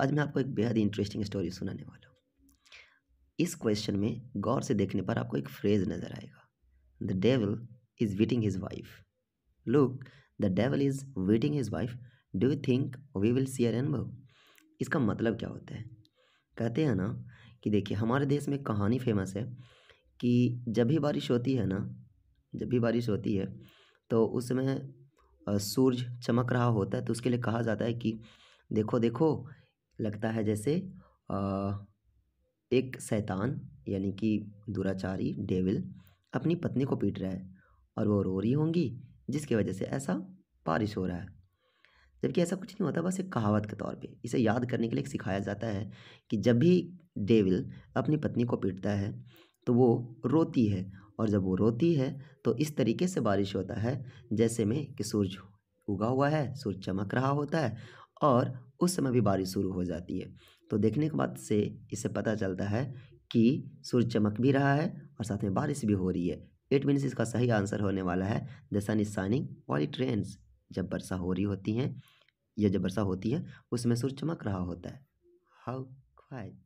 आज मैं आपको एक बेहद इंटरेस्टिंग स्टोरी सुनाने वाला हूँ इस क्वेश्चन में गौर से देखने पर आपको एक फ्रेज नज़र आएगा the devil is beating his wife look the devil is beating his wife do you think we will see an इसका मतलब क्या होता है कहते हैं ना कि देखिए हमारे देश में कहानी फेमस है कि जब भी बारिश होती है ना जब भी बारिश होती है तो उस समय सूरज चमक रहा होता है तो उसके लिए कहा जाता है कि देखो देखो लगता है जैसे आ, एक शैतान यानी कि दुराचारी डेविल अपनी पत्नी को पीट रहा है और वो रो रही होंगी जिसकी वजह से ऐसा बारिश हो रहा है जबकि ऐसा कुछ नहीं होता बस एक कहावत के तौर पे इसे याद करने के लिए सिखाया जाता है कि जब भी डेविल अपनी पत्नी को पीटता है तो वो रोती है और जब वो रोती है तो इस तरीके से बारिश होता है जैसे में कि सूरज उगा हुआ है सूरज चमक रहा होता है और उस समय भी बारिश शुरू हो जाती है तो देखने के बाद से इससे पता चलता है कि सूर्य चमक भी रहा है और साथ में बारिश भी हो रही है एट मीन्स इसका सही आंसर होने वाला है the sun is shining while it rains जब वर्षा हो रही होती हैं या जब वर्षा होती है उसमें सूर्य चमक रहा होता है हाउ क्वाइट